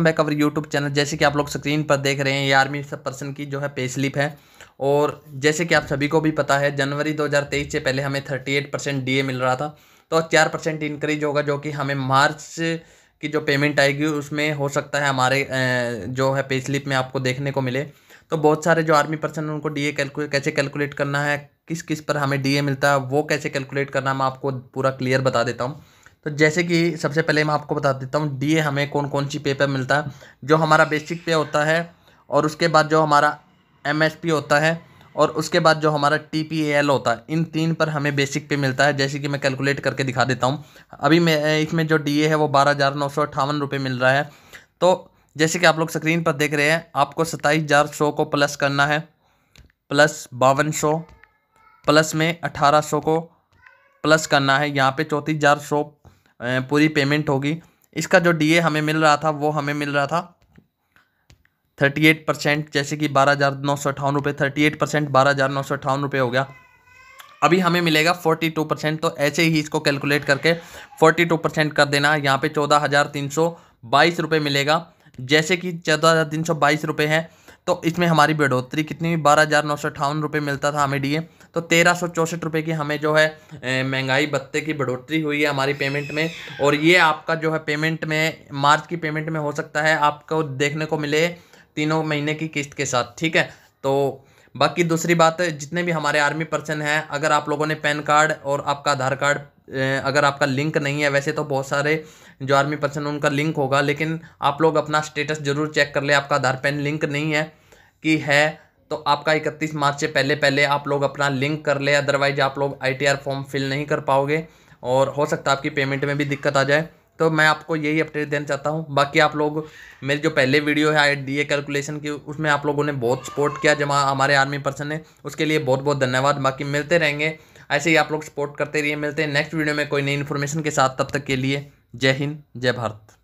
welcome back our YouTube channel जैसे कि आप लोग स्क्रीन पर देख रहे हैं ये आर्मी सब पर्सन की जो है पे स्लिप है और जैसे कि आप सभी को भी पता है जनवरी 2023 से पहले हमें 38 परसेंट डी मिल रहा था तो चार परसेंट इंक्रीज होगा जो कि हमें मार्च की जो पेमेंट आएगी उसमें हो सकता है हमारे जो है पे स्लिप में आपको देखने को मिले तो बहुत सारे जो आर्मी पर्सन उनको डी कैलकुले कैसे कैलकुलेट करना है किस किस पर हमें डी मिलता है वो कैसे कैलकुलेट करना मैं आपको पूरा क्लियर बता देता हूँ तो जैसे कि सबसे पहले मैं आपको बता देता हूँ डी हमें कौन कौन सी पे पर मिलता है जो हमारा बेसिक पे होता है और उसके बाद जो हमारा एम होता है और उसके बाद जो हमारा टी पी एल होता है इन तीन पर हमें बेसिक पे मिलता है जैसे कि मैं कैलकुलेट करके दिखा देता हूँ अभी मैं इसमें जो डी ए है वो बारह हज़ार नौ सौ अट्ठावन रुपये मिल रहा है तो जैसे कि आप लोग स्क्रीन पर देख रहे हैं आपको सत्ताईस हज़ार सौ को प्लस करना है प्लस बावन सौ प्लस में अठारह सौ को प्लस करना है यहाँ पर चौंतीस हज़ार सौ पूरी पेमेंट होगी इसका जो डीए हमें मिल रहा था वो हमें मिल रहा था थर्टी एट परसेंट जैसे कि बारह हज़ार नौ सौ अठावन रुपये थर्टी एट परसेंट बारह हज़ार नौ सौ अठावन रुपये हो गया अभी हमें मिलेगा फोर्टी टू परसेंट तो ऐसे ही इसको कैलकुलेट करके फोर्टी टू परसेंट कर देना यहाँ पे चौदह हज़ार तीन सौ बाईस रुपये मिलेगा जैसे कि चौदह हज़ार तीन सौ बाईस रुपये हैं तो इसमें हमारी बढ़ोतरी कितनी हुई बारह हज़ार नौ सौ अठावन रुपये मिलता था हमें डी ए तो तेरह सौ चौंसठ रुपये की हमें जो है महंगाई भत्ते की बढ़ोतरी हुई है हमारी पेमेंट में और ये आपका जो है पेमेंट में मार्च की पेमेंट में हो सकता है आपको देखने को मिले तीनों महीने की किस्त के साथ ठीक है तो बाकी दूसरी बात जितने भी हमारे आर्मी पर्सन हैं अगर आप लोगों ने पैन कार्ड और आपका आधार कार्ड अगर आपका लिंक नहीं है वैसे तो बहुत सारे जो आर्मी पर्सन उनका लिंक होगा लेकिन आप लोग अपना स्टेटस ज़रूर चेक कर ले आपका आधार पैन लिंक नहीं है कि है तो आपका 31 मार्च से पहले पहले आप लोग अपना लिंक कर ले अदरवाइज आप लोग आईटीआर फॉर्म फिल नहीं कर पाओगे और हो सकता है आपकी पेमेंट में भी दिक्कत आ जाए तो मैं आपको यही अपडेट देना चाहता हूँ बाकी आप लोग मेरी जो पहले वीडियो है आई डी कैलकुलेशन की उसमें आप लोगों ने बहुत सपोर्ट किया जमा हाँ हमारे आर्मी पर्सन ने उसके लिए बहुत बहुत धन्यवाद बाकी मिलते रहेंगे ऐसे ही आप लोग सपोर्ट करते रहिए मिलते हैं नेक्स्ट वीडियो में कोई नई इन्फॉर्मेशन के साथ तब तक के लिए जय हिंद जय भारत